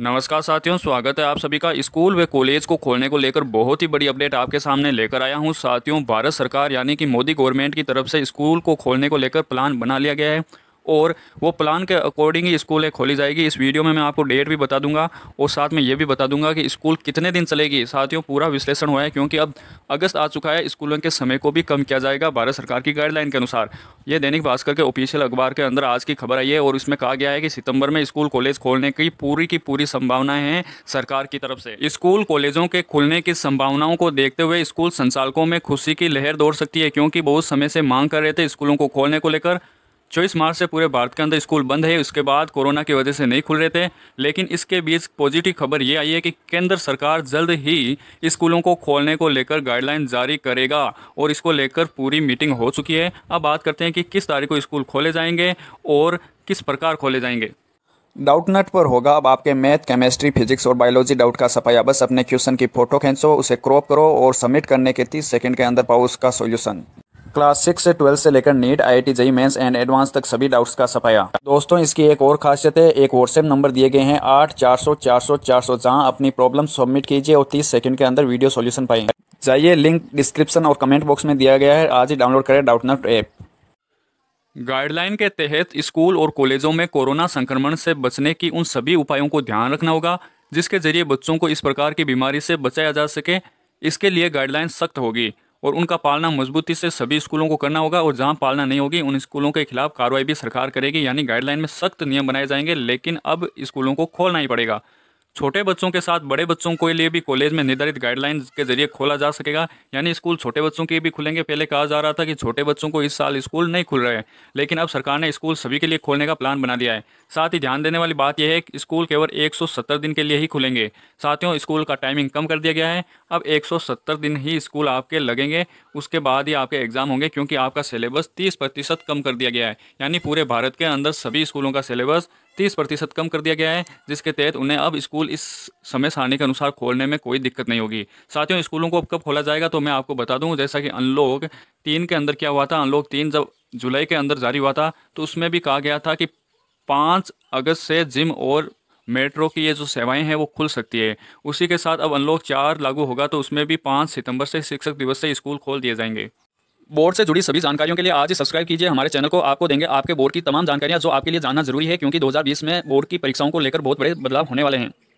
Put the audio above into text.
नमस्कार साथियों स्वागत है आप सभी का स्कूल व कॉलेज को खोलने को लेकर बहुत ही बड़ी अपडेट आपके सामने लेकर आया हूं साथियों भारत सरकार यानी कि मोदी गवर्नमेंट की तरफ से स्कूल को खोलने को लेकर प्लान बना लिया गया है और वो प्लान के अकॉर्डिंग ही स्कूल खोली जाएगी इस वीडियो में मैं आपको डेट भी बता दूंगा और साथ में ये भी बता दूंगा कि स्कूल कितने दिन चलेगी साथियों पूरा विश्लेषण हुआ है क्योंकि अब अगस्त आ चुका है स्कूलों के समय को भी कम किया जाएगा भारत सरकार की गाइडलाइन के अनुसार ये दैनिक भास्कर के ऑफिशियल अखबार के अंदर आज की खबर आई है और इसमें कहा गया है कि सितंबर में स्कूल कॉलेज खोलने की पूरी की पूरी संभावनाएं हैं सरकार की तरफ से स्कूल कॉलेजों के खुलने की संभावनाओं को देखते हुए स्कूल संचालकों में खुशी की लहर दौड़ सकती है क्योंकि बहुत समय से मांग कर रहे थे स्कूलों को खोलने को लेकर चौबीस मार्च से पूरे भारत के अंदर स्कूल बंद है उसके बाद कोरोना की वजह से नहीं खुल रहे थे लेकिन इसके बीच पॉजिटिव खबर ये आई है कि केंद्र सरकार जल्द ही स्कूलों को खोलने को लेकर गाइडलाइन जारी करेगा और इसको लेकर पूरी मीटिंग हो चुकी है अब बात करते हैं कि किस तारीख को स्कूल खोले जाएंगे और किस प्रकार खोले जाएंगे डाउट नट पर होगा अब आपके मैथ केमिस्ट्री फिजिक्स और बायोलॉजी डाउट का सफाया बस अपने क्वेश्चन की फोटो खींचो उसे क्रॉप करो और सबमिट करने के 30 सेकंड के अंदर पाओ उसका सॉल्यूशन क्लास सिक्स से ट्वेल्थ से लेकर NEET I I T JEE Mains and advance तक सभी डाउट्स का सफाया दोस्तों इसकी एक और खासियत है एक व्हाट्सएप नंबर दिए गए हैं आठ चार सौ चार सौ चार सौ जहाँ अपनी प्रॉब्लम सबमिट कीजिए और तीस सेकंड के अंदर वीडियो सोल्यूशन पाएंगे जाइए लिंक डिस्क्रिप्शन और कमेंट बॉक्स में दिया गया है आज ही डाउनलोड करें डाउट नट ऐप गाइडलाइन के तहत स्कूल और कॉलेजों में कोरोना संक्रमण से बचने की उन सभी उपायों को ध्यान रखना होगा जिसके जरिए बच्चों को इस प्रकार की बीमारी से बचाया जा सके इसके लिए गाइडलाइन सख्त होगी और उनका पालना मजबूती से सभी स्कूलों को करना होगा और जहां पालना नहीं होगी उन स्कूलों के खिलाफ कार्रवाई भी सरकार करेगी यानी गाइडलाइन में सख्त नियम बनाए जाएंगे लेकिन अब स्कूलों को खोलना ही पड़ेगा छोटे बच्चों के साथ बड़े बच्चों के लिए भी कॉलेज में निर्धारित गाइडलाइंस के जरिए खोला जा सकेगा यानी स्कूल छोटे बच्चों के भी खुलेंगे पहले कहा जा रहा था कि छोटे बच्चों को इस साल स्कूल नहीं खुल रहे हैं लेकिन अब सरकार ने स्कूल सभी के लिए खोलने का प्लान बना दिया है साथ ही ध्यान देने वाली बात यह है कि स्कूल केवल एक दिन के लिए ही खुलेंगे साथियों स्कूल का टाइमिंग कम कर दिया गया है अब एक दिन ही स्कूल आपके लगेंगे उसके बाद ही आपके एग्जाम होंगे क्योंकि आपका सिलेबस तीस कम कर दिया गया है यानी पूरे भारत के अंदर सभी स्कूलों का सिलेबस तीस प्रतिशत कम कर दिया गया है जिसके तहत उन्हें अब स्कूल इस समय सारणी के अनुसार खोलने में कोई दिक्कत नहीं होगी साथियों स्कूलों को अब कब खोला जाएगा तो मैं आपको बता दूं जैसा कि अनलॉक तीन के अंदर क्या हुआ था अनलॉक तीन जब जुलाई के अंदर जारी हुआ था तो उसमें भी कहा गया था कि पाँच अगस्त से जिम और मेट्रो की ये जो सेवाएं हैं वो खुल सकती है उसी के साथ अब अनलॉक चार लागू होगा तो उसमें भी पाँच सितंबर से शिक्षक दिवस से स्कूल खोल दिए जाएंगे बोर्ड से जुड़ी सभी जानकारियों के लिए आज ही सब्सक्राइब कीजिए हमारे चैनल को आपको देंगे आपके बोर्ड की तमाम जानकारियां जो आपके लिए जानना जरूरी है क्योंकि 2020 में बोर्ड की परीक्षाओं को लेकर बहुत बड़े बदलाव होने वाले हैं